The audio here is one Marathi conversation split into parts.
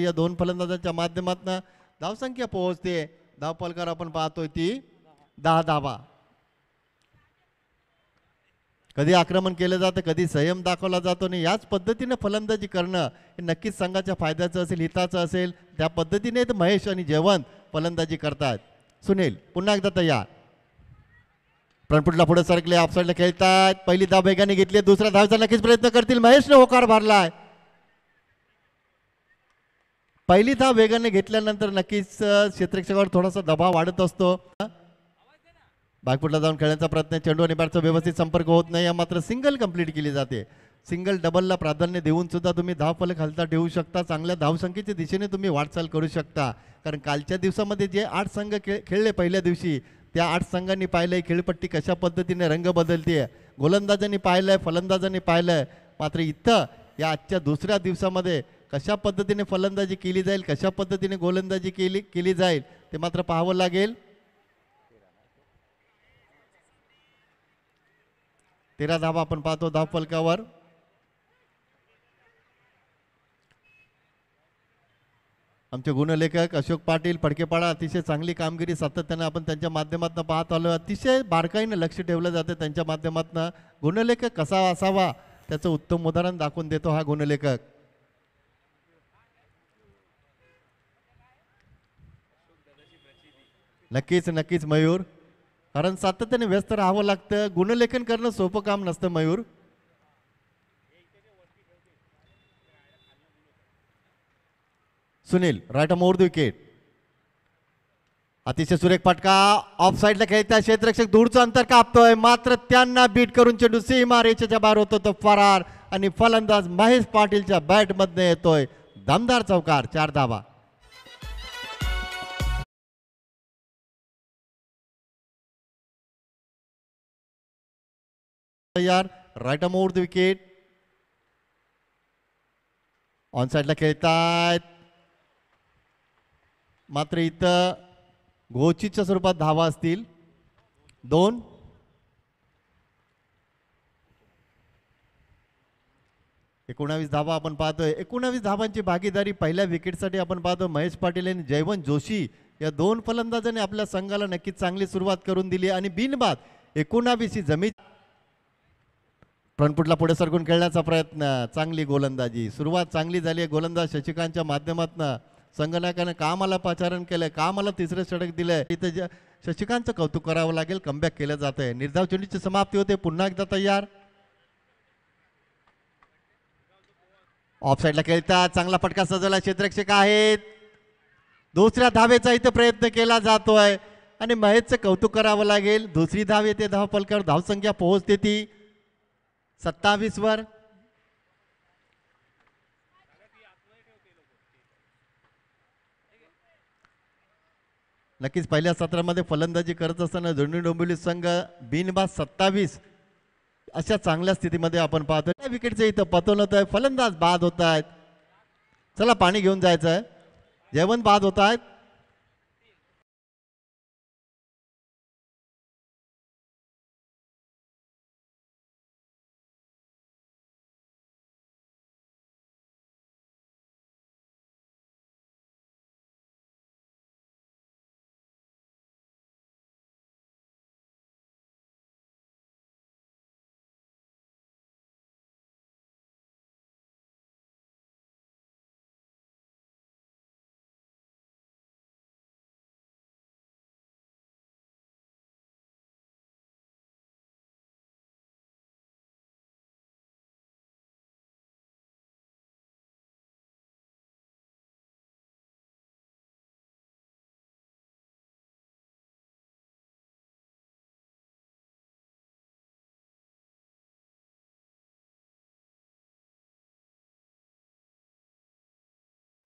या दोन फलंदाजांच्या माध्यमातून धावसंख्या पोहोचते धावपलकर आपण पाहतोय ती दहा धावा कधी आक्रमण केलं जातं कधी संयम दाखवला जातो आणि याच पद्धतीने फलंदाजी करणं हे नक्कीच संघाच्या फायद्याचं असेल हिताचं असेल त्या पद्धतीने महेश आणि जयवंत फलंदाजी करतात सुनील पुन्हा एकदा तयार प्रणपुटला पुढे सरकले ऑफसाईडला खेळतात पहिली धाव वेगाने घेतली दुसऱ्या धावचा नक्कीच प्रयत्न करतील महेशने होकार भरलाय पहिली धाव वेगाने घेतल्यानंतर नक्कीच क्षेत्रक्षकावर थोडासा दबाव वाढत असतो बागपूरला जाऊन खेळण्याचा प्रयत्न चेंडू आणि बॅटचा व्यवस्थित संपर्क होत नाही या मात्र सिंगल कंप्लीट केली जाते सिंगल डबलला प्राधान्य देऊन सुद्धा तुम्ही धाव फलक हलता ठेवू शकता चांगल्या धावसंख्येच्या दिशेने तुम्ही वाटचाल करू शकता कारण कालच्या दिवसामध्ये जे आठ संघ खेळ खेळले पहिल्या दिवशी त्या आठ संघांनी पाहिलं खेळपट्टी कशा पद्धतीने रंग बदलते गोलंदाजांनी पाहिलं आहे फलंदाजांनी पाहिलं आहे मात्र इथं या आजच्या दुसऱ्या दिवसामध्ये कशा पद्धतीने फलंदाजी केली जाईल कशा पद्धतीने गोलंदाजी केली केली जाईल ते मात्र पाहावं लागेल तेरा धावा आपण पाहतो धाव फलकावर आमचे गुणलेखक अशोक पाटील फडकेपाडा अतिशय चांगली कामगिरी सातत्यानं आपण त्यांच्या माध्यमातून पाहत आलो अतिशय बारकाईनं लक्ष ठेवलं जातं त्यांच्या माध्यमातून गुणलेखक कसा असावा त्याचं उत्तम उदाहरण दाखवून देतो हा गुणलेखक नक्कीच नक्कीच मयूर कारण सातत्याने व्यस्त राहावं लागतं गुणलेखन करणं सोपं काम नसतं Mayur Sunil right more the wicket अतिशय सुरेख फटका ऑफ साईडला खेळता क्षेत्ररक्षक दूरचं अंतर कापतोय मात्र त्यांना बीट करून चेंडू मार याच्या बाहेर होतो तो फरार आणि फलंदाज महेश पाटीलच्या बॅटमध्ये येतोय दमदार चौकार चार धावा तयार राईट अमोर द विकेट ऑन साईडला खेळतायत मात्र इथं घोचितच्या स्वरूपात धावा असतील दोन एकोणावीस धावा आपण पाहतोय एकोणावीस धावांची भागीदारी पहिल्या विकेटसाठी आपण पाहतो महेश पाटील आणि जयवंत जोशी या दोन फलंदाजांनी आपल्या संघाला नक्कीच चांगली सुरुवात करून दिली आणि बिनबाद एकोणावीस ही जमीन फ्रंटपुटला पुढे सरकून खेळण्याचा प्रयत्न चांगली गोलंदाजी सुरुवात चांगली झाली आहे गोलंदाज शशिकांतच्या माध्यमातून संगणकाने कामाला पाचारण केलंय कामाला तिसरे षटक दिलं इथे शशिकांतचं कौतुक करावं लागेल कमबॅक केलं जात आहे निर्धाव चेंडूची समाप्ती होते पुन्हा एकदा तयार ऑफसाईडला खेळतात चांगला फटका सजवला क्षेत्रक्षक आहेत दुसऱ्या धावेचा इथे प्रयत्न केला जातोय आणि महेशचं कौतुक करावं लागेल दुसरी धाव येते धाव पलकावर धावसंख्या पोहोचते ती वर नक्कीच पहिल्या सत्रामध्ये फलंदाजी करत असताना धुंडी डोंबिवली संघ बिनबाद सत्तावीस अशा चांगल्या स्थितीमध्ये आपण पाहतो त्या विकेटचं इथं पतन होत आहे फलंदाज बाद होत आहेत चला पाणी घेऊन जायचं आहे जेवण बाद होत आहेत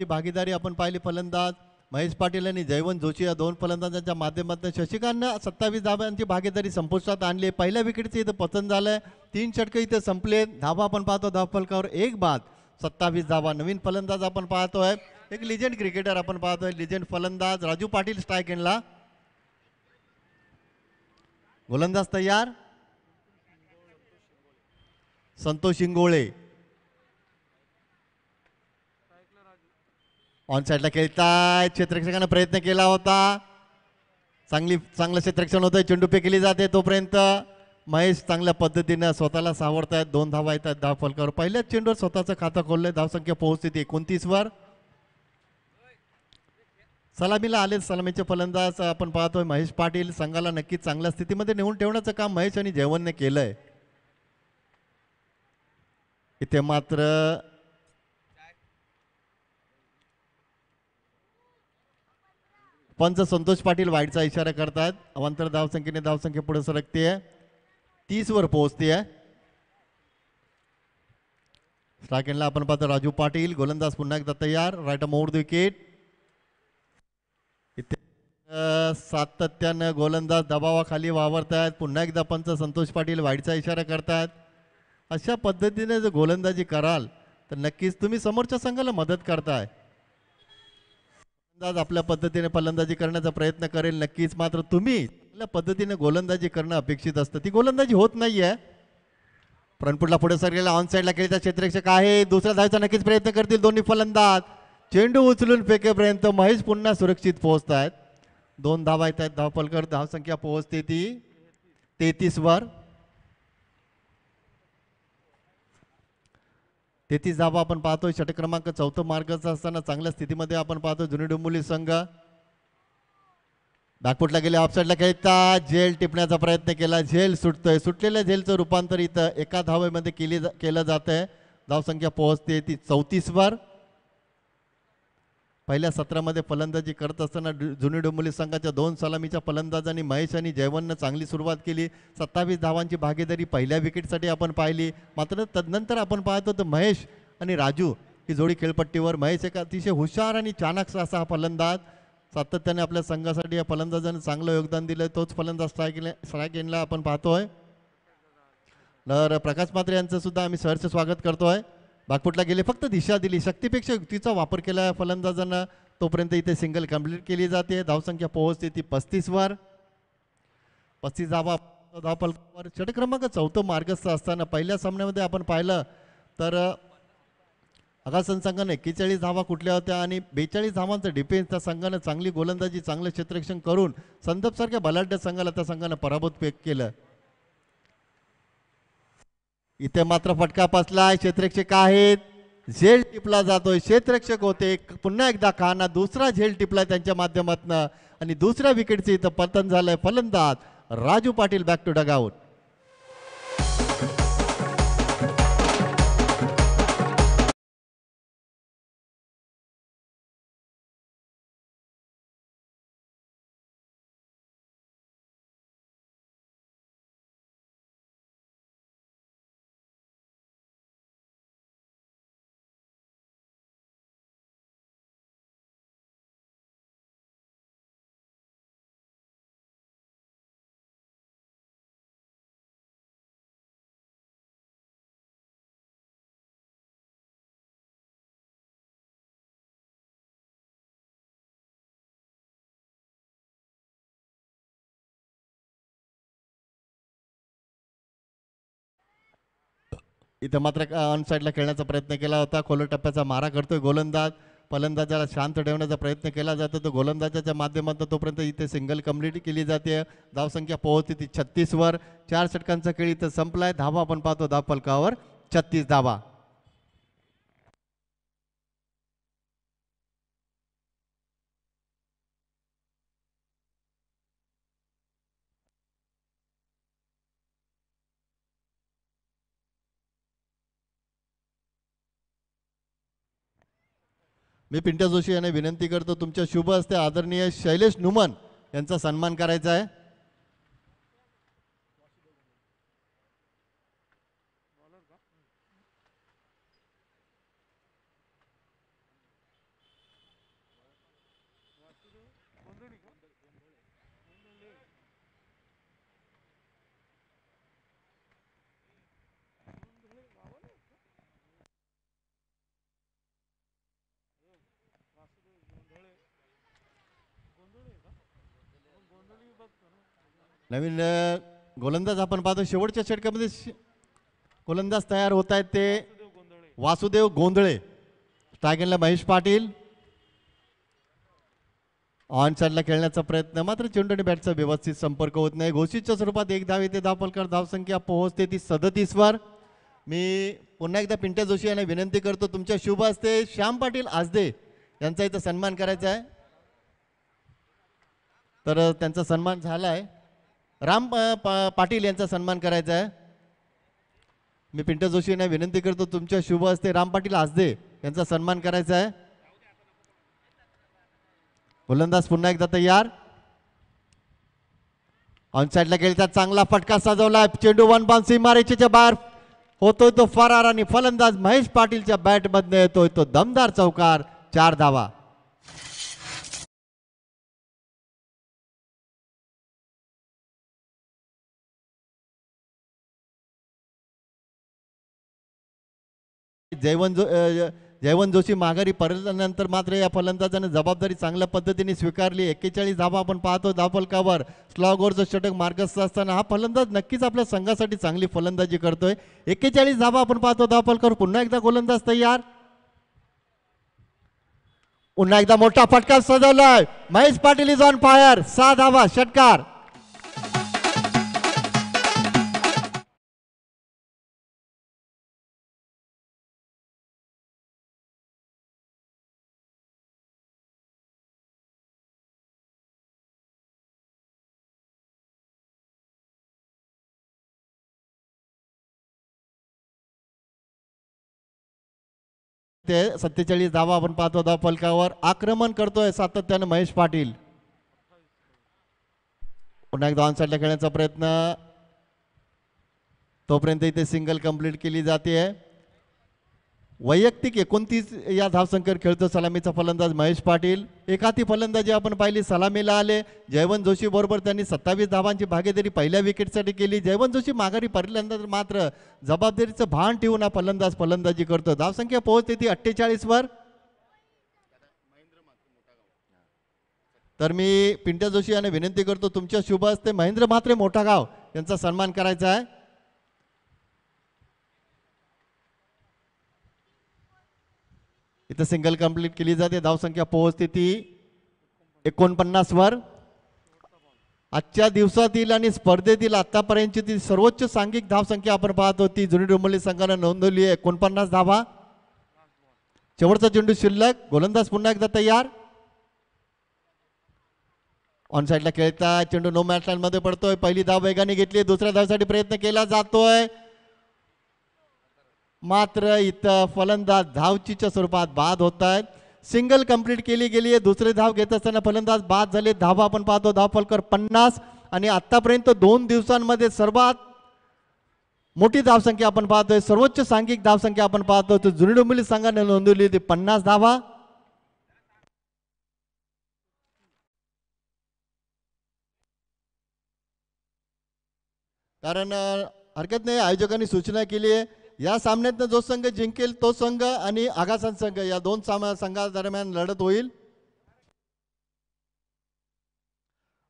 भागीदारी आपण पाहिली फलंदाज महेश पाटील आणि जयवंत जोशी या दोन फलंदाजांच्या माध्यमातून शशिकांना सत्तावीस धाब्यांची भागीदारी संपुष्टात आणली पहिल्या विकेटचं इथं पतन झालंय तीन षटकं इथे संपले धाबा आपण पाहतो धाव फलकावर एक बाद सत्तावीस धाबा नवीन फलंदाज आपण पाहतोय एक लिजेंड क्रिकेटर आपण पाहतोय लिजेंड फलंदाज राजू पाटील स्ट्राईक एनला गोलंदाज तयार संतोष इंगोळे ऑन साईडला खेळताय क्षेत्रक्षकानं प्रयत्न केला होता चांगली चांगलं क्षेत्रक्षण चेंडू पे केली जाते तोपर्यंत महेश चांगल्या पद्धतीनं स्वतःला सावरतायत दोन धावा येतात दहा फलकावर पहिल्याच चेंडूवर स्वतःचं खातं खोललंय धावसंख्या पोहोचते ती एकोणतीसवर सलामीला आले सलामीचे फलंदाज आपण पाहतोय महेश पाटील संघाला नक्कीच चांगल्या स्थितीमध्ये नेऊन ठेवण्याचं काम महेश आणि जयवनने केलंय इथे मात्र पंच संतोष पाटील वाईटचा इशारा करतात अवांतर धावसंख्येने धावसंख्या पुढे सरकते आहे वर पोहोचते आहे आपण पाहतो राजू पाटील गोलंदाज पुन्हा एकदा तयार राईट मोर विकेट इथे सातत्यानं गोलंदाज दबावाखाली वावरत आहेत पुन्हा एकदा पंच संतोष पाटील वाईटचा इशारा करतात अशा पद्धतीने जर गोलंदाजी कराल तर नक्कीच तुम्ही समोरच्या संघाला मदत करताय आपल्या पद्धतीने फलंदाजी करण्याचा प्रयत्न करेल नक्कीच मात्र तुम्ही आपल्या पद्धतीने गोलंदाजी करणं अपेक्षित असतं ती गोलंदाजी होत नाही आहे पुढे सरलेला ऑन साईडला केलेला क्षेत्ररक्षक आहे दुसऱ्या धावचा नक्कीच प्रयत्न करतील दोन्ही फलंदाज चेंडू उचलून फेकेपर्यंत महेश पुन्हा सुरक्षित पोहोचत आहेत दोन धावा येत आहेत धावपलकर धावसंख्या पोहोचते ती तेहतीसवर तेहतीस धावा आपण पाहतोय षटक क्रमांक चौथं मार्गाचा असताना चांगल्या स्थितीमध्ये आपण पाहतो जुनी डोंबुली संघ नागपूरला गेले ऑफसाईडला खेळता झेल टिपण्याचा प्रयत्न केला झेल सुटतोय सुटलेल्या झेलचं रूपांतर इथं एका धावेमध्ये केली केलं जात आहे धावसंख्या पोहोचते ती चौतीसवर पहिल्या सत्रामध्ये फलंदाजी करत असताना जुनी डोंबोली संघाच्या दोन सलामीच्या फलंदाजांनी महेश आणि जयवननं चांगली सुरुवात केली सत्तावीस धावांची भागीदारी पहिल्या विकेटसाठी आपण पाहिली मात्र तदनंतर आपण पाहतो तर महेश आणि राजू ही जोडी खेळपट्टीवर महेश एक अतिशय हुशार आणि चाणक असा हा फलंदाज सातत्याने आपल्या संघासाठी या फलंदाजाने चांगलं योगदान दिलं तोच फलंदाज स्ट्राईक स्ट्राईक एंडला आपण पाहतोय तर प्रकाश मात्रे यांचंसुद्धा सुद्धा आम्ही सहर्ष स्वागत करतोय बागपुटला गेले फक्त दिशा दिली शक्तीपेक्षा युक्तीचा वापर केला फलंदाजांना तोपर्यंत इथे सिंगल कंप्लीट केली जाते धावसंख्या पोहोचते ती पस्तीसवर पस्तीस धावा धावफलकावर षटक्रमांक क्रमांक चौथं मार्गस्थ असताना पहिल्या सामन्यामध्ये आपण पाहिलं तर अगासन संघानं एक्केचाळीस धावा कुठल्या होत्या आणि बेचाळीस धावांचं डिफेन्स त्या संघानं चांगली गोलंदाजी चांगलं क्षेत्ररक्षण करून संदपसारख्या बलाढ्य संघाला त्या संघानं पराभूत केलं इथे मात्र फटका पसलाय क्षेत्रक्षक आहेत झेल टिपला जातोय क्षेत्रक्षक होते पुन्हा एकदा खाना दुसरा झेल टिपलाय त्यांच्या माध्यमातनं आणि दुसऱ्या विकेटचं इथं पतन झालंय फलंदाज Raju Patil back to dugout इथं मात्र ऑन साईडला खेळण्याचा प्रयत्न केला होता खोलर टप्प्याचा मारा करतोय गोलंदाज फलंदाजाला शांत ठेवण्याचा प्रयत्न केला जातो तो गोलंदाजाच्या माध्यमातून तोपर्यंत इथे सिंगल कम्प्लीट केली जाते धावसंख्या पोहोचते ती छत्तीसवर चार षटकांचा खेळ इथं संपलाय धावा आपण पाहतो धाव फलकावर छत्तीस धावा मी पिंट्या जोशी यांना विनंती करतो तुमच्या शुभ असते आदरणीय शैलेश नुमन यांचा सन्मान करायचा आहे नवीन गोलंदाज आपण पाहतो शेवटच्या षटकामध्ये गोलंदाज तयार होत आहेत ते वासुदेव गोंधळे स्ट्रायगनला महेश पाटील ऑन साईडला खेळण्याचा प्रयत्न मात्र चेंडूने बॅटचा व्यवस्थित संपर्क होत नाही घोषितच्या स्वरूपात एक धाव येते धावपलकर धावसंख्या पोहोचते ती सदतीसवर मी पुन्हा एकदा पिंट्या जोशी यांना विनंती करतो तुमच्या शुभ असते श्याम पाटील आजदे यांचा इथं सन्मान करायचा आहे तर त्यांचा सन्मान झाला आहे राम पाटील यांचा सन्मान करायचा आहे मी पिंट जोशी यांना विनंती करतो तुमच्या शुभ असते राम पाटील दे यांचा सन्मान करायचा आहे गोलंदाज पुन्हा एकदा तयार ऑन साईडला त्यात चांगला फटका सजवला चेंडू वन बाउन्सी मारेच्या बाहेर होतोय तो फरार आणि फलंदाज महेश पाटीलच्या बॅटमधनं येतोय तो दमदार चौकार चार धावा जयवंत जो जयवंत जोशी माघारी परतल्यानंतर मात्र या फलंदाजाने जबाबदारी चांगल्या पद्धतीने स्वीकारली एक्केचाळीस धाबा आपण पाहतो स्लॉग स्लॉगोरचं षटक मार्गस्थ असताना हा फलंदाज नक्कीच आपल्या संघासाठी चांगली फलंदाजी करतोय एक्केचाळीस धाबा आपण पाहतो धाफलकावर पुन्हा एकदा गोलंदाज तयार पुन्हा एकदा मोठा फटका सजवलाय Mahesh Patil is on fire सहा धाबा षटकार ते सत्तेचाळीस धावा आपण पाहतो धाव फलकावर आक्रमण करतोय सातत्याने महेश पाटील पुन्हा एक साईडला खेळण्याचा प्रयत्न तोपर्यंत इथे सिंगल कंप्लीट केली जाते वैयक्तिक एकोणतीस या धावसंख्येवर खेळतो सलामीचा फलंदाज महेश पाटील एकाती फलंदाजी आपण पाहिली सलामीला आले जयवंत जोशीबरोबर त्यांनी सत्तावीस धावांची भागीदारी पहिल्या विकेटसाठी केली जयवंत जोशी माघारी पडल्यानंतर मात्र जबाबदारीचं भान ठेवून हा फलंदाज फलंदाजी करतो धावसंख्या पोहोचते ती अठ्ठेचाळीसवर तर मी पिंट्या जोशी यांना विनंती करतो तुमच्या शुभ असते महेंद्र म्हात्रे मोठा गाव यांचा सन्मान करायचा आहे इथं सिंगल कंप्लीट केली जाते धावसंख्या पोहोचते ती वर आजच्या दिवसातील आणि स्पर्धेतील आतापर्यंतची ती सर्वोच्च सांघिक धावसंख्या आपण पाहत होती जुनी डोंबली संघानं नोंदवली आहे एकोणपन्नास धावा शेवटचा चेंडू शिल्लक गोलंदाज पुन्हा एकदा तयार ऑन साईडला खेळता चेंडू नो मॅच मध्ये पडतोय पहिली धाव वेगाने घेतली दुसऱ्या धावसाठी प्रयत्न केला जातोय मात्र इथं फलंदाज धावचीच्या स्वरूपात बाद होत आहेत सिंगल कंप्लीट केली गेली आहे दुसरे धाव घेत असताना फलंदाज बाद झाले धावा आपण पाहतो धाव फलकर पन्नास आणि आत्तापर्यंत दोन दिवसांमध्ये सर्वात मोठी धावसंख्या आपण पाहतोय सर्वोच्च सांघिक धावसंख्या आपण पाहतो तर जुनी डुंबली संघाने नोंदवली होती पन्नास धावा कारण हरकत नाही आयोजकांनी सूचना केली आहे या सामन्यातनं जो संघ जिंकेल तो संघ आणि आगासन संघ या दोन संघा संघादरम्यान लढत होईल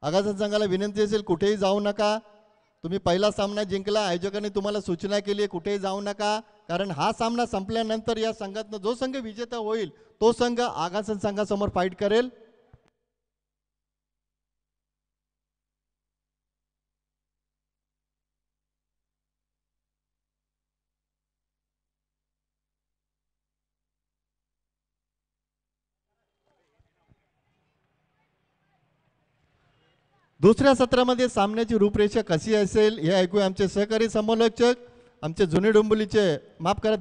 आगासन संघाला विनंती असेल कुठेही जाऊ नका तुम्ही पहिला सामना जिंकला आयोजकांनी तुम्हाला सूचना केली कुठेही जाऊ नका कारण हा सामना संपल्यानंतर या संघातनं जो संघ विजेता होईल तो संघ आगासन संघासमोर फाईट करेल दुसऱ्या सत्रामध्ये सामन्याची रूपरेषा कशी असेल हे ऐकूया आमचे सहकारी समालोचक आमचे जुने डोंबोलीचे माफ करा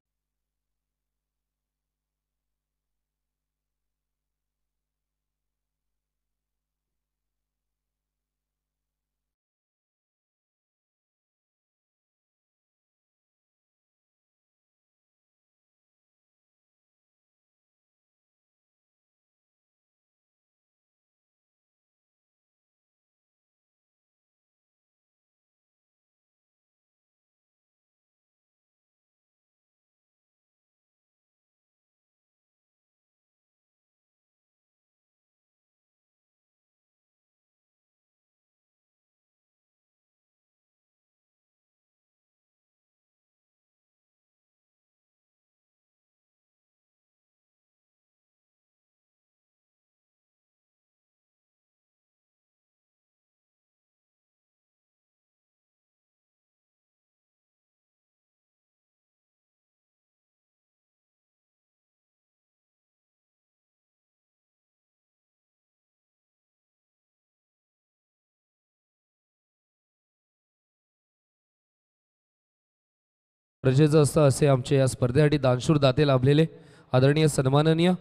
रजेचं असतं असे आमचे या स्पर्धेसाठी दानशूर दाते लाभलेले आदरणीय सन्माननीय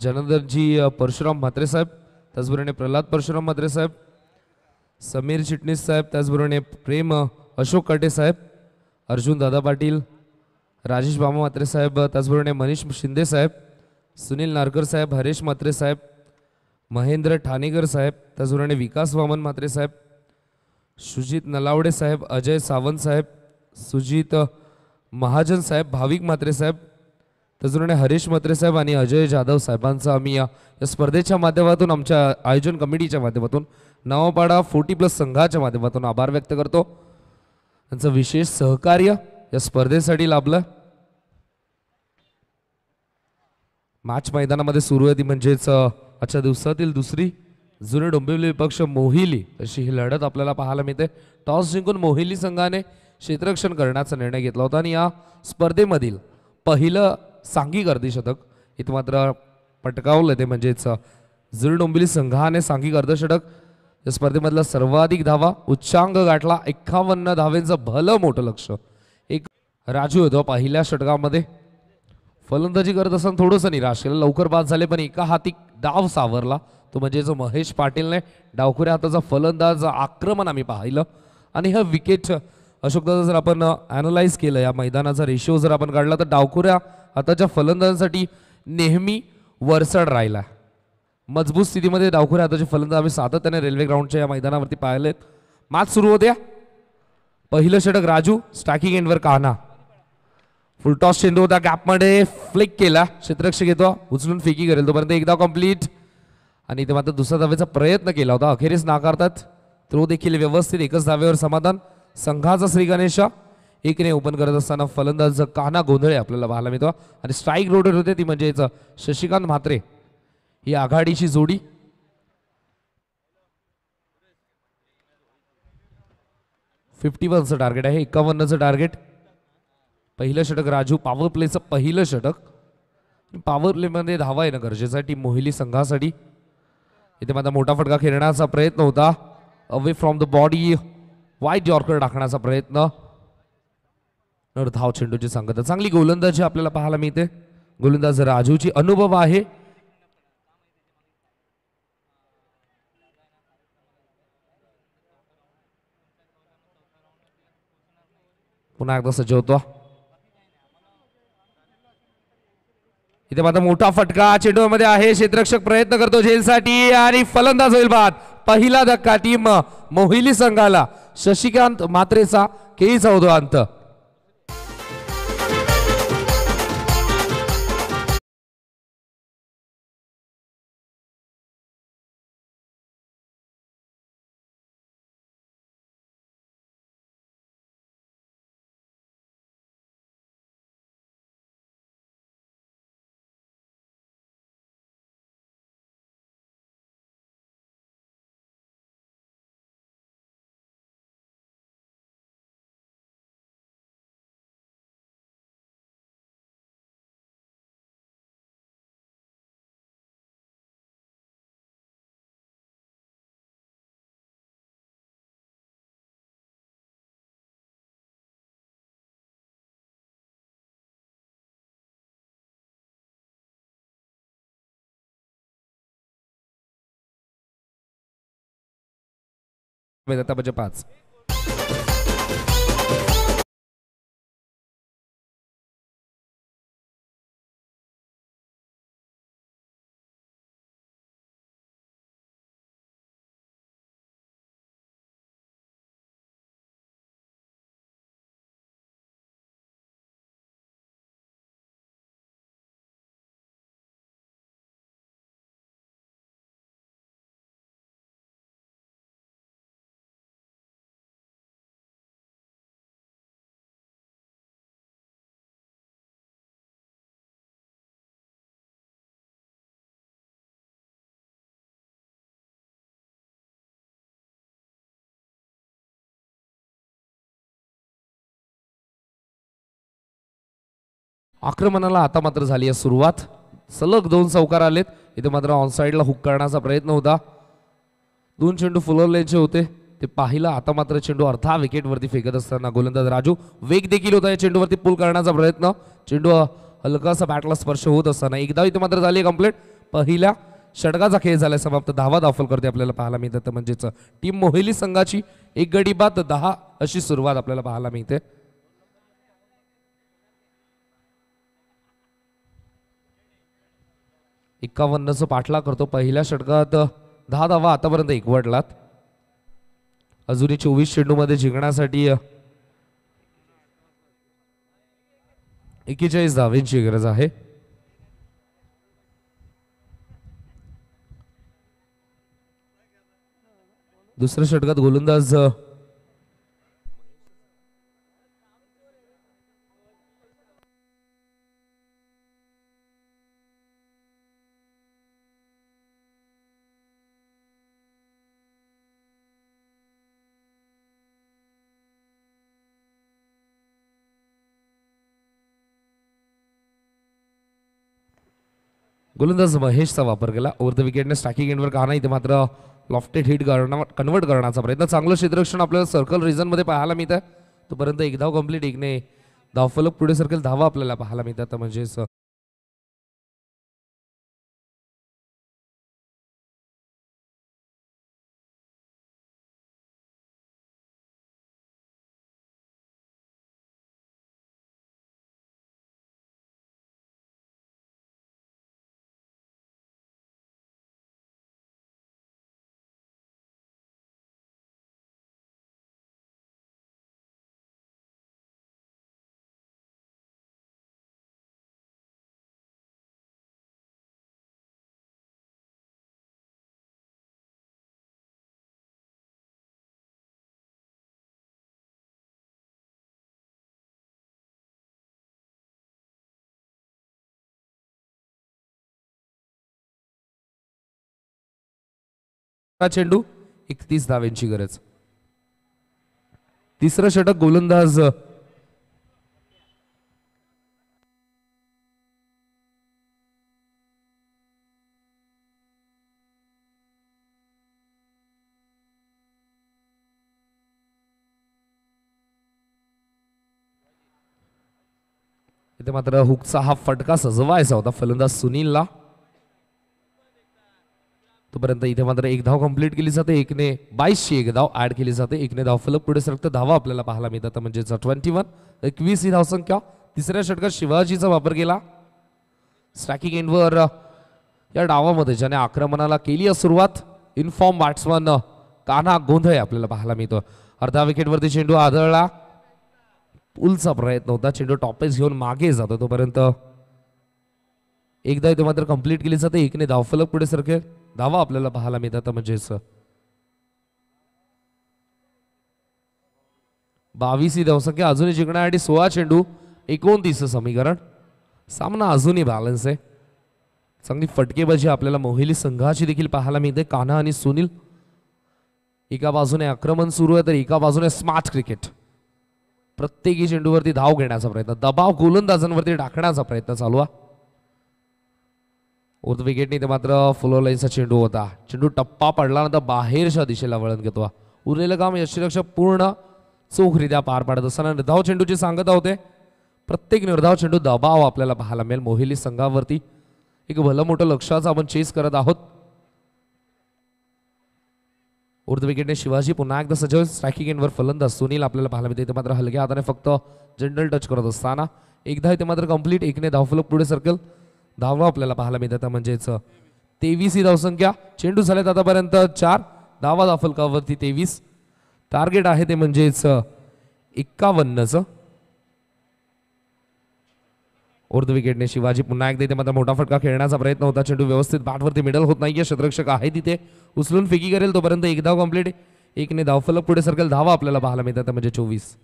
जनदरजी परशुराम म्हात्रे साहेब त्याचबरोबर प्रल्हाद परशुराम म्हात्रे साहेब समीर चिटणीस साहेब त्याचबरोबर प्रेम अशोक कटे साहेब अर्जुन दादा पाटील राजेश बामा म्हात्रे साहेब त्याचबरोबर मनीष शिंदे साहेब सुनील नारकर साहेब हरेश म्हात्रे साहेब महेंद्र ठाणेकर साहेब त्याचबरोबर विकास वामन म्हात्रे साहेब सुजित नलावडे साहेब अजय सावंत साहेब सुजित महाजन साहेब भाविक मात्रे साहेब त्याचप्रमाणे हरीश म्हात्रे साहेब आणि अजय जाधव साहेबांचा आम्ही या स्पर्धेच्या माध्यमातून आमच्या आयोजन कमिटीच्या माध्यमातून नावापाडा फोर्टी प्लस संघाच्या माध्यमातून आभार व्यक्त करतो त्यांचं विशेष सहकार्य या स्पर्धेसाठी लाभलं मॅच मैदानामध्ये सुरू आहे ती म्हणजेच आजच्या दिवसातील दुसरी जुने डोंबिवली विपक्ष मोहिली अशी ही लढत आपल्याला पाहायला मिळते टॉस जिंकून मोहिली संघाने क्षेत्ररक्षण करण्याचा निर्णय घेतला होता आणि या स्पर्धेमधील पहिलं सांघिक अर्धशतक इथं मात्र पटकावलं ते म्हणजेच जुळ डोंबिली संघाने सांघिक अर्धशतक या स्पर्धेमधला सर्वाधिक धावा उच्चांग गाठला एक्कावन्न धावेंचं भलं मोठं लक्ष एक राजू होतो पहिल्या षटकामध्ये फलंदाजी करत असताना थोडंसं निराश केलं लवकर बाद झाले पण एका हाती डाव सावरला तो म्हणजे जो महेश पाटीलने डावखुऱ्या हाताचा फलंदाज आक्रमण आम्ही पाहिलं आणि हा विकेट अशोकदादा जर आपण ॲनालाइज केलं या मैदानाचा रेशिओ जर आपण काढला तर डावखुऱ्या हाताच्या फलंदाजांसाठी नेहमी वरसड राहिला मजबूत स्थितीमध्ये डावखुऱ्या आताचे फलंदाज आम्ही सातत्याने रेल्वे ग्राउंडच्या या मैदानावरती पाहिलेत मात सुरू होत्या पहिलं षटक राजू स्टॅकिंग एंडवर काना फुलटॉस चेंडू होता गॅपमध्ये फ्लिक केला क्षेत्रक्ष घेतो उचलून फेकी करेल तोपर्यंत एकदा कम्प्लीट आणि ते मात्र दुसऱ्या धावेचा प्रयत्न केला होता अखेरीस नाकारतात तो देखील व्यवस्थित एकच धावेवर समाधान संघाचा श्री गणेशा एकने ओपन करत असताना फलंदाज काना गोंधळे आपल्याला पाहायला मिळतो आणि स्ट्राईक रोटेट होते ती म्हणजे शशिकांत म्हात्रे ही आघाडीची जोडी फिफ्टी वनचं टार्गेट आहे एकावन्नचं टार्गेट पहिलं षटक राजू पॉवर प्लेचं पहिलं षटक पॉवर प्लेमध्ये धावा आहे ना गरजेसाठी मोहिली संघासाठी इथे माझा मोठा फटका खेळण्याचा प्रयत्न होता अवे फ्रॉम द बॉडी वाईट जॉर्कर टाकण्याचा प्रयत्न धाव चेंडूची सांगत चांगली गोलंदाजी आपल्याला पाहायला मिळते गोलंदाज राजूची अनुभव आहे पुन्हा एकदा सजवतो इथे माझा मोठा फटका चेंडूमध्ये आहे क्षेत्ररक्षक प्रयत्न करतो झेलसाठी आणि फलंदाज होईल बाद पहिला धक्का टीम मोहिली संघाला शशिकांत मात्रेचा केई चौदा अंत Vedeta de pați. आक्रमणाला आता मात्र झाली आहे सुरुवात सलग दोन सौकार आलेत इथे मात्र ऑन साईडला हुक करण्याचा प्रयत्न होता दोन चेंडू फुलवलेचे होते ते पाहिलं आता मात्र चेंडू अर्धा विकेटवरती फेकत असताना गोलंदाज राजू वेग देखील होता या चेंडूवरती पूल करण्याचा प्रयत्न चेंडू हलकासा बॅटला स्पर्श होत असताना एकदा इथे मात्र झाली कंप्लीट पहिल्या षटकाचा खेळ झाला समाप्त दहावा दाखल करते आपल्याला पाहायला मिळतात म्हणजेच टीम मोहिली संघाची एक गडी बाद दहा अशी सुरुवात आपल्याला पाहायला मिळते एक्कावन्नचं पाठला करतो पहिल्या षटकात दहा धावा आतापर्यंत एकवटलात अजूनही चोवीस मध्ये जिंकण्यासाठी एक्केचाळीस धावेंची गरज आहे दुसऱ्या षटकात गोलंदाज गोलंदाज महेशचा वापर केला ओवर द विकेटने स्टॅकिंग एंडवर का नाही ते मात्र लॉफ्टेड हिट करणं कन्वर्ट करण्याचा प्रयत्न चांगलं क्षेत्ररक्षण आपल्याला सर्कल रिझनमध्ये पाहायला मिळतं तोपर्यंत एक धाव कंप्लीट एकने धावफलक पुढे सर्कल धावा आपल्याला पाहायला मिळतात म्हणजेच चेंडू एकतीस धाव्यांची गरज तिसरं षटक गोलंदाज मात्र हुकचा हा फटका सजवायचा होता फलंदाज सुनीलला तोपर्यंत इथे मात्र एक धाव कंप्लीट केली जाते एकने ची एक धाव ऍड केली जाते एकने धाव फलक पुढे सरकत धावा आपल्याला पाहायला मिळतात म्हणजे ट्वेंटी वन एकवीस ही धावसंख्या तिसऱ्या षटकात शिवाजीचा वापर केला स्ट्रॅकिंग एंडवर या डावामध्ये ज्याने आक्रमणाला केली सुरुवात इनफॉर्म बॅट्समन काना गोंधळ आपल्याला पाहायला मिळतो अर्धा विकेटवरती चेंडू आदळला पुलचा प्रयत्न होता चेंडू टॉपेस घेऊन मागे जातो तोपर्यंत एकदा इथे मात्र कंप्लीट केली जाते एकने धावफलक पुढे सरकेल धावा आपल्याला पाहायला मिळतात म्हणजेच बावीस ही धावसंख्या अजूनही जिंकण्यासाठी सोळा चेंडू एकोणतीस समीकरण सामना अजूनही बॅलन्स आहे चांगली फटकेबाजी आपल्याला मोहिली संघाची देखील पाहायला मिळते कान्हा आणि सुनील एका बाजूने आक्रमण सुरू आहे तर एका बाजूने स्मार्ट क्रिकेट प्रत्येकी चेंडूवरती धाव घेण्याचा प्रयत्न दबाव गोलंदाजांवरती टाकण्याचा प्रयत्न चालू आहे विकेटने ते मात्र फुलोलाईनचा चेंडू होता चेंडू टप्पा पडला पडल्यानंतर बाहेरच्या दिशेला वळण घेतो उरलेलं काम यष्टीरक्षक पूर्ण चोखरित्या पार पाडत असताना निर्धाव चेंडूचे सांगत होते प्रत्येक निर्धाव चेंडू दबाव आपल्याला पाहायला मिळेल मोहिली संघावरती एक भलं मोठं लक्षाचं आपण चेस करत आहोत विकेटने शिवाजी पुन्हा एकदा सजव स्ट्रायकिंग एंडवर फलंदाज सुनील आपल्याला पाहायला मिळते मात्र हलक्या हाताने फक्त जनरल टच करत असताना एकदा इथे मात्र कंप्लीट एकने धावफलक पुढे सर्कल धावा आपल्याला पाहायला मिळतात म्हणजेच तेवीस ही धावसंख्या चेंडू झाल्यात आतापर्यंत चार धावा फलकावरती तेवीस टार्गेट आहे ते म्हणजेच एक्कावन्नच ओर्ध विकेटने शिवाजी पुन्हा एकदा इथे मात्र मोठा फटका खेळण्याचा प्रयत्न होता चेंडू व्यवस्थित बॅटवरती मिडल होत नाहीये शतरक्षक आहे तिथे उचलून फिकी करेल तोपर्यंत एक धाव कम्प्लीट एकने फलक पुढे सरकेल धावा आपल्याला पाहायला मिळतात म्हणजे चोवीस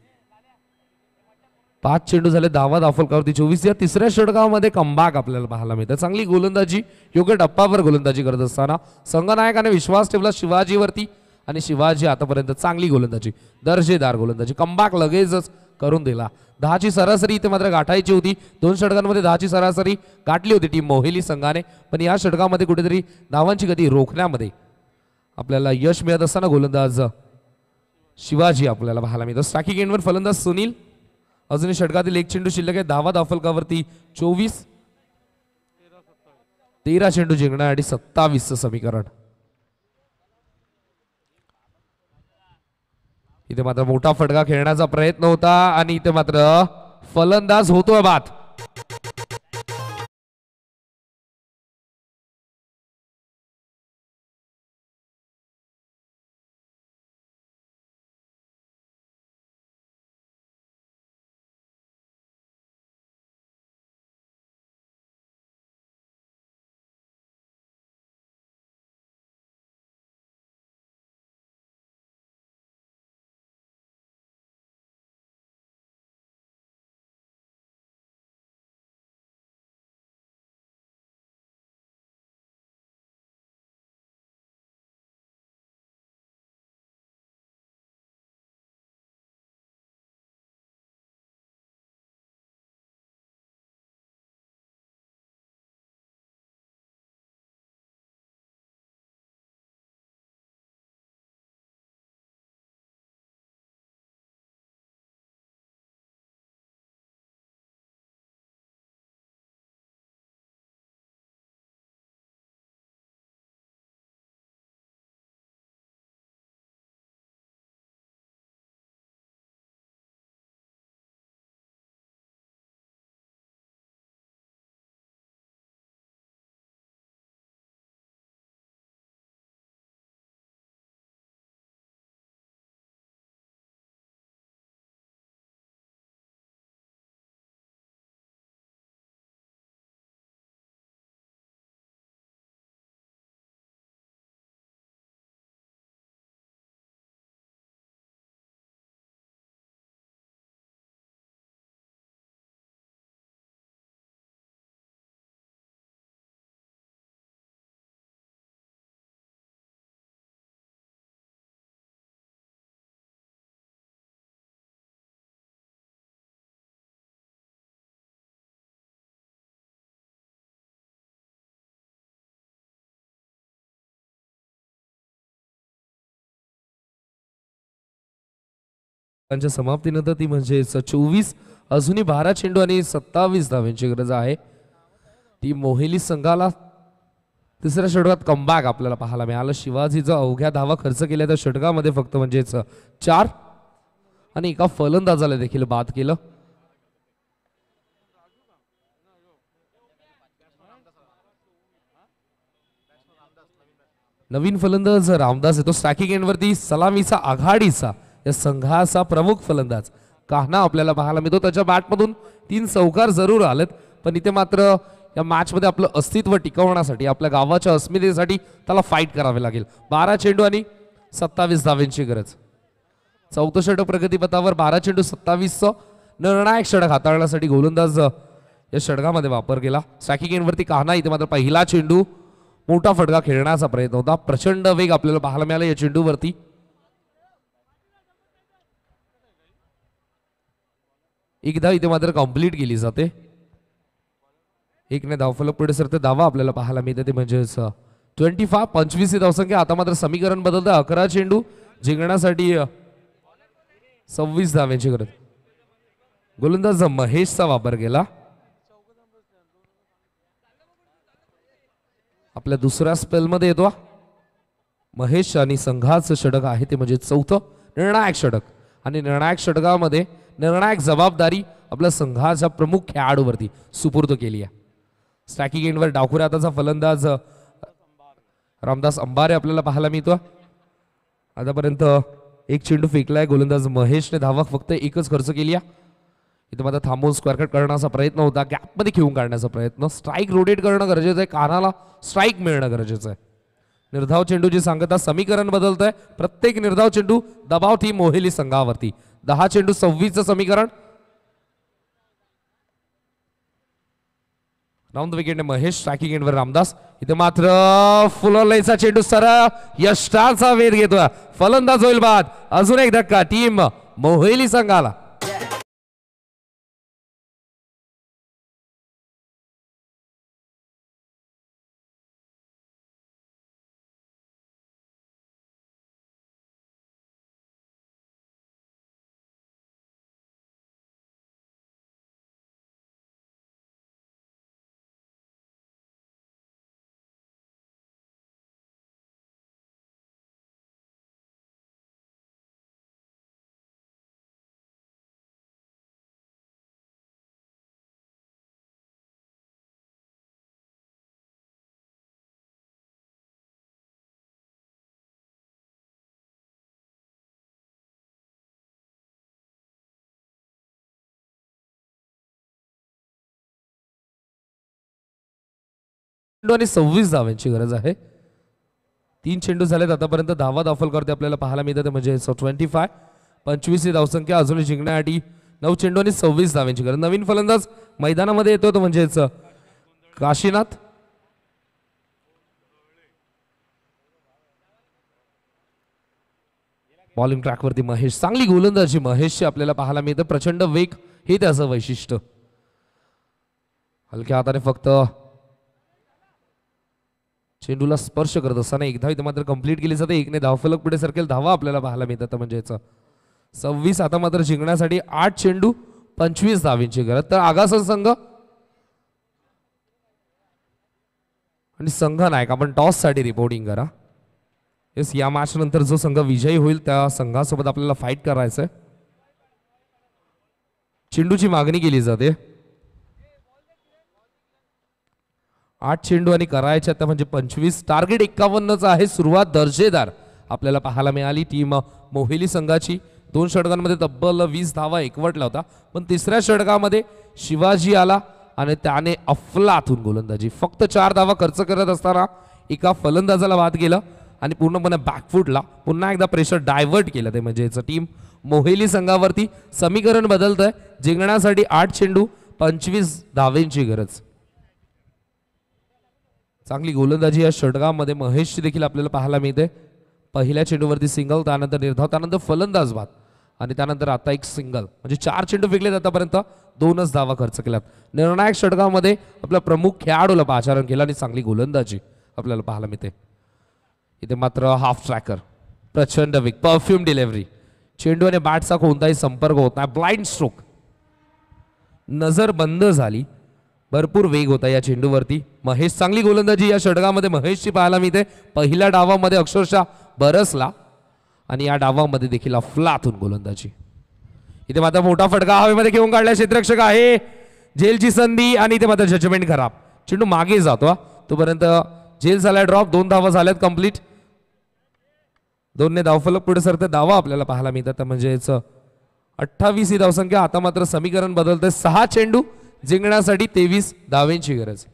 पाच चेंडू झाले धावा दाफलकावरती चोवीस या तिसऱ्या षटकामध्ये कंबाक आपल्याला पाहायला मिळतं चांगली गोलंदाजी योग्य टप्पावर गोलंदाजी करत असताना संघनायकाने विश्वास ठेवला शिवाजीवरती आणि शिवाजी आतापर्यंत चांगली गोलंदाजी दर्जेदार गोलंदाजी कंबाक लगेचच करून दिला दहाची सरासरी इथे मात्र गाठायची होती दोन षटकांमध्ये दहाची सरासरी गाठली होती टीम मोहेली संघाने पण या षटकामध्ये कुठेतरी धावांची गती रोखण्यामध्ये आपल्याला यश मिळत असताना गोलंदाज शिवाजी आपल्याला पाहायला मिळतं साखी गेंडवर फलंदाज सुनील अजूनही षटकातील एक चेंडू शिल्लक आहे दहावा दाफलकावरती चोवीस तेरा चेंडू आणि सत्तावीसचं समीकरण इथे मात्र मोठा फटका खेळण्याचा प्रयत्न होता आणि इथे मात्र फलंदाज होतोय बात त्यांच्या समाप्तीनंतर ती म्हणजे चोवीस अजूनही बारा चेंडू आणि सत्तावीस धाव्यांची गरज आहे ती मोहिली संघाला तिसऱ्या षटकात कमबॅक आपल्याला पाहायला मिळालं शिवाजीचा अवघ्या धावा खर्च केल्या त्या षटकामध्ये फक्त म्हणजे चार आणि एका फलंदाजाला देखील बाद केलं नवीन फलंदाज रामदास येतो स्टॅकिंग एंडवरती सलामीचा आघाडीचा या संघाचा प्रमुख फलंदाज काहना आपल्याला पाहायला मिळतो त्याच्या बॅटमधून तीन चौकार जरूर आलेत पण इथे मात्र या मॅचमध्ये आपलं अस्तित्व टिकवण्यासाठी आपल्या गावाच्या अस्मितेसाठी त्याला फाईट करावे लागेल बारा चेंडू आणि सत्तावीस धावेंची गरज चौथं षटक प्रगतीपथावर बारा चेंडू सत्तावीसचं निर्णायक षटक हाताळण्यासाठी गोलंदाज या षडगामध्ये वापर केला गेन एंडवरती काहना इथे मात्र पहिला चेंडू मोठा फटका खेळण्याचा प्रयत्न होता प्रचंड वेग आपल्याला पाहायला मिळाला या चेंडूवरती एकदा इथे मात्र कम्प्लीट केली जाते एक नाही फलक पुढे सरते धावा आपल्याला पाहायला मिळते ते म्हणजेच ट्वेंटी फाय पंचवीस ही धावसंख्या आता मात्र समीकरण बदलतं अकरा चेंडू जिंकण्यासाठी सव्वीस धाव्यांची गरज गोलंदाज महेशचा वापर केला आपल्या दुसऱ्या स्पेलमध्ये येतो महेश आणि संघाचं षटक आहे ते म्हणजे चौथं निर्णायक षटक आणि निर्णायक षटकामध्ये निर्णायक जबाबदारी आपल्या संघाच्या प्रमुख खेळाडूवरती सुपूर्द केली आहे स्ट्रॅकिंग एंडवर आताचा फलंदाज रामदास अंबारे आपल्याला पाहायला मिळतो आतापर्यंत एक चेंडू फेकलाय गोलंदाज महेशने धावक फक्त एकच खर्च केली आहे इथं माझा थांबून स्क्वेअर कट करण्याचा प्रयत्न होता गॅपमध्ये खेळून काढण्याचा प्रयत्न स्ट्राईक रोटेट करणं गरजेचं आहे कानाला स्ट्राईक मिळणं गरजेचं आहे निर्धाव चेंडू चेंडूची सांगता समीकरण बदलत आहे प्रत्येक निर्धाव चेंडू दबाव ती मोहेली संघावरती दहा चेंडू सव्वीसचं समीकरण राऊंड विकेटने महेश स्ट्रायकिंग एंडवर रामदास इथे मात्र फुलोलाईचा चेंडू सर यष्टाचा वेध घेतोय फलंदाज होईल बाद अजून एक धक्का टीम मोहेली संघाला चेंडू आणि सव्वीस धावांची गरज आहे तीन चेंडू झालेत आतापर्यंत धावा दाखल करते आपल्याला पाहायला मिळतात म्हणजे ट्वेंटी फाय पंचवीस ही धावसंख्या अजून जिंकण्यासाठी नऊ चेंडू आणि सव्वीस धाव्यांची गरज नवीन फलंदाज मैदानामध्ये येतो तो म्हणजेच काशीनाथ बॉलिंग ट्रॅकवरती महेश चांगली गोलंदाजी महेशची आपल्याला पाहायला मिळते प्रचंड वेग हे त्याचं वैशिष्ट्य हलक्या हाताने फक्त चेंडूला स्पर्श करत असताना एक धावी इथं मात्र कंप्लीट केली जाते एकने फलक पुढे सरकेल धावा आपल्याला पाहायला मिळतात म्हणजे याचा सव्वीस आता मात्र जिंकण्यासाठी आठ चेंडू पंचवीस धावींची गरज तर आगासन संघ आणि संघ नायक आपण टॉससाठी रिपोर्टिंग करा येस या मॅच नंतर जो संघ विजयी होईल त्या संघासोबत आपल्याला फाईट करायचं आहे चेंडूची मागणी केली जाते आठ चेंडू आणि करायच्या आता म्हणजे पंचवीस टार्गेट एक्कावन्नच आहे सुरुवात दर्जेदार आपल्याला पाहायला मिळाली टीम मोहिली संघाची दोन षटकांमध्ये तब्बल वीस धावा एकवटला होता पण तिसऱ्या षटकामध्ये शिवाजी आला आणि त्याने अफलातून गोलंदाजी फक्त चार धावा खर्च करत असताना एका फलंदाजाला वाद केलं आणि पूर्णपणे बॅकफूटला पुन्हा एकदा प्रेशर डायव्हर्ट केलं ते म्हणजे याचं टीम मोहिली संघावरती समीकरण बदलतंय जिंकण्यासाठी आठ चेंडू पंचवीस धावेंची गरज चांगली गोलंदाजी या षटकामध्ये महेशची देखील आपल्याला पाहायला मिळते पहिल्या चेंडूवरती सिंगल त्यानंतर निर्धाव त्यानंतर फलंदाज बाद आणि त्यानंतर आता एक सिंगल म्हणजे चार चेंडू फेकले आतापर्यंत दोनच धावा खर्च केल्यात निर्णायक षटकामध्ये आपला प्रमुख खेळाडूला पाचारण केलं आणि चांगली गोलंदाजी आपल्याला पाहायला मिळते इथे मात्र हाफ ट्रॅकर प्रचंड विक परफ्युम डिलेव्हरी चेंडू आणि बॅटचा कोणताही संपर्क होत नाही ब्लाइंड स्ट्रोक नजर बंद झाली भरपूर वेग होता या चेंडूवरती महेश चांगली गोलंदाजी या षटकामध्ये महेशची पाहायला मिळते पहिल्या डावामध्ये अक्षरशः बरसला आणि या डावामध्ये देखील अफलातून गोलंदाजी इथे मात्र मोठा फटका हवेमध्ये घेऊन काढला क्षेत्रक्षक आहे जेलची संधी आणि इथे मात्र जजमेंट खराब चेंडू मागे जातो तोपर्यंत जेल झाला ड्रॉप दोन धावा झाल्यात कंप्लीट दोनने धावफलक पुढे सरते दावा आपल्याला पाहायला मिळतात म्हणजेच अठ्ठावीस ही धावसंख्या आता मात्र समीकरण बदलते सहा चेंडू जिंकण्यासाठी तेवीस धावेंची गरज आहे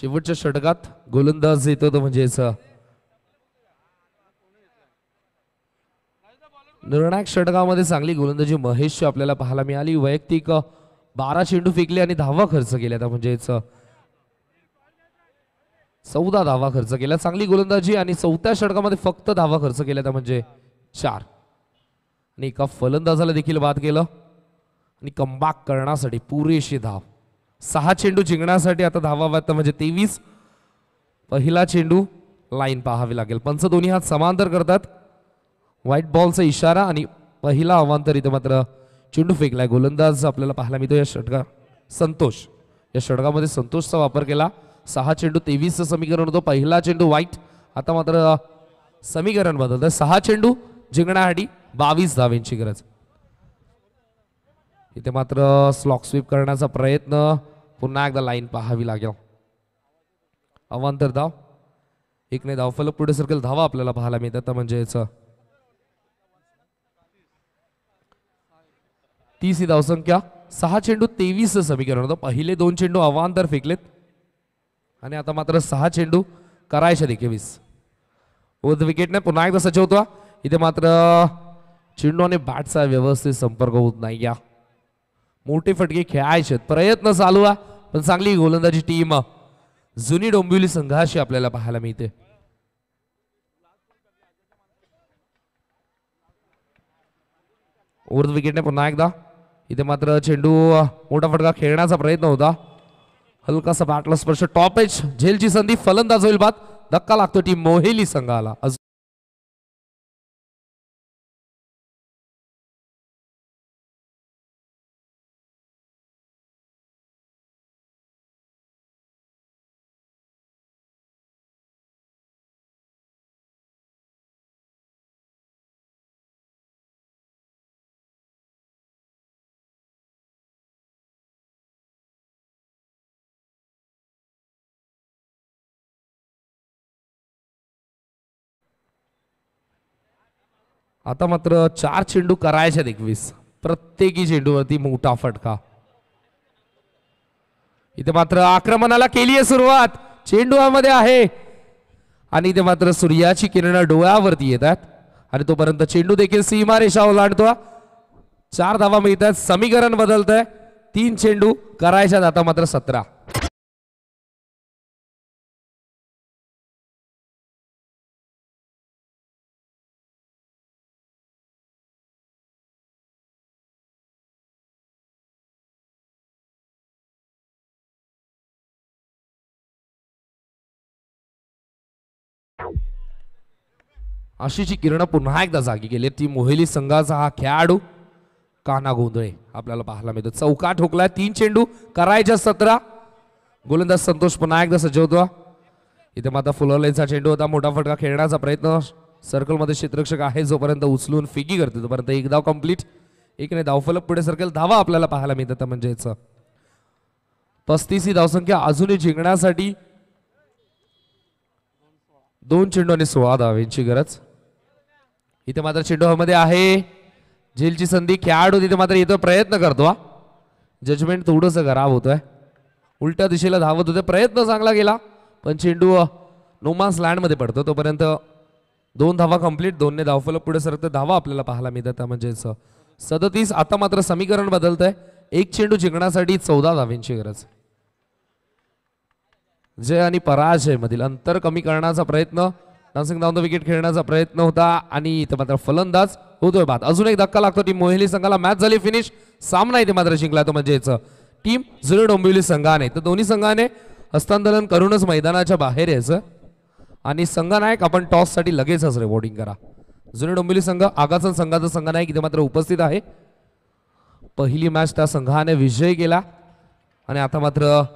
शेवटच्या षटकात गोलंदाज येतो तो म्हणजे निर्णायक षटकामध्ये चांगली गोलंदाजी महेश आपल्याला पाहायला मिळाली वैयक्तिक बारा चेंडू फेकले आणि धावा खर्च केल्या म्हणजे म्हणजे चौदा धावा खर्च केला चांगली गोलंदाजी आणि चौथ्या षटकामध्ये फक्त धावा खर्च केला त्या म्हणजे चार आणि एका फलंदाजाला देखील बाद केलं आणि कमबॅक करण्यासाठी पुरेशी धाव सहा चेंडू जिंकण्यासाठी आता धावा वाटतं म्हणजे तेवीस पहिला चेंडू लाईन पाहावी लागेल पंच दोन्ही हात समांतर करतात व्हाईट बॉलचा इशारा आणि पहिला अवांतर इथे मात्र चेंडू फेकलाय गोलंदाज आपल्याला पाहायला मिळतो या षटका संतोष या षटकामध्ये संतोषचा वापर केला सहा चेंडू तेवीसचं समीकरण होतं पहिला चेंडू वाईट आता मात्र समीकरण बदलतं सहा चेंडू जिंकण्यासाठी बावीस धावेंची गरज इथे मात्र स्लॉक स्वीप करण्याचा प्रयत्न पुन्हा एकदा लाईन पाहावी लागेल अवांतर धाव एक नाही धाव फलक पुढे सरकेल धावा आपल्याला पाहायला मिळतात म्हणजे याच तीस ही संख्या सहा चेंडू तेवीस समीकरण होतं पहिले दोन चेंडू अवांतर फेकलेत आणि आता मात्र सहा चेंडू करायचे एकवीस ओद विकेट नाही पुन्हा एकदा सचवतो इथे मात्र चेंडू आणि बॅटचा व्यवस्थित संपर्क होत नाही या मोठे फटके खेळायचे प्रयत्न चालू आहे पण चांगली गोलंदाजी टीम जुनी डोंबिवली संघाशी आपल्याला पाहायला मिळते विकेट विकेटने पुन्हा एकदा इथे मात्र चेंडू मोठा फटका खेळण्याचा प्रयत्न होता हलकासा बाटला स्पर्श टॉपेज झेलची संधी फलंदाज होईल बाद धक्का लागतो टीम मोहेली संघाला आता मात्र चार चेंडू करायच्यात एकवीस प्रत्येकी चेंडूवरती मोठा फटका इथे मात्र आक्रमणाला केली आहे सुरुवात चेंडूमध्ये आहे आणि इथे मात्र सूर्याची किरणं डोळ्यावरती येतात आणि तोपर्यंत चेंडू देखील सीमारेषा ओलांडतो चार धावा मिळतात समीकरण आहे तीन चेंडू करायच्यात आता मात्र सतरा जी किरणं पुन्हा एकदा जागी गेले ती मोहिली संघाचा हा खेळाडू काना गोंधळे आपल्याला पाहायला मिळतो चौका ठोकला तीन चेंडू करायच्या सतरा गोलंदाज संतोष पुन्हा एकदा सजवतो इथे माता फुलवलेचा चेंडू होता मोठा फटका खेळण्याचा प्रयत्न सर्कलमध्ये क्षेत्रक्षक आहे जोपर्यंत उचलून फिकी करते तोपर्यंत एक धाव कम्प्लीट एक नाही धावफलक पुढे सर्कल धावा आपल्याला पाहायला मिळतात म्हणजेच पस्तीस ही धावसंख्या अजूनही जिंकण्यासाठी दोन चेंडू आणि सोळा यांची गरज इथे मात्र मध्ये आहे झेलची संधी खेळाडू तिथे मात्र येतो प्रयत्न करतो जजमेंट थोडंसं खराब होतोय उलट्या दिशेला धावत होते प्रयत्न चांगला गेला पण चेंडू नोमान्स लँडमध्ये पडतो तोपर्यंत दोन धावा कंप्लीट दोनने धावफलक पुढे सरत धावा आपल्याला पाहायला मिळतात म्हणजेच सदतीस आता मात्र समीकरण बदलतंय एक चेंडू जिंकण्यासाठी चौदा धाव्यांची गरज जय आणि पराजय मधील अंतर कमी करण्याचा प्रयत्न डान्सिंग द विकेट खेळण्याचा प्रयत्न होता आणि इथं मात्र फलंदाज होतोय बाद अजून एक धक्का लागतो टीम मोहिली संघाला मॅच झाली फिनिश सामना इथे मात्र जिंकला तो याचं टीम झुरे डोंबिवली संघाने तर दोन्ही संघाने हस्तांतरण करूनच मैदानाच्या बाहेर यायचं आणि संघ नायक आपण टॉससाठी लगेचच रेबॉर्डिंग करा जुने डोंबिवली संघ आगासन संघाचा नायक इथे मात्र उपस्थित आहे पहिली मॅच त्या संघाने विजय केला आणि आता मात्र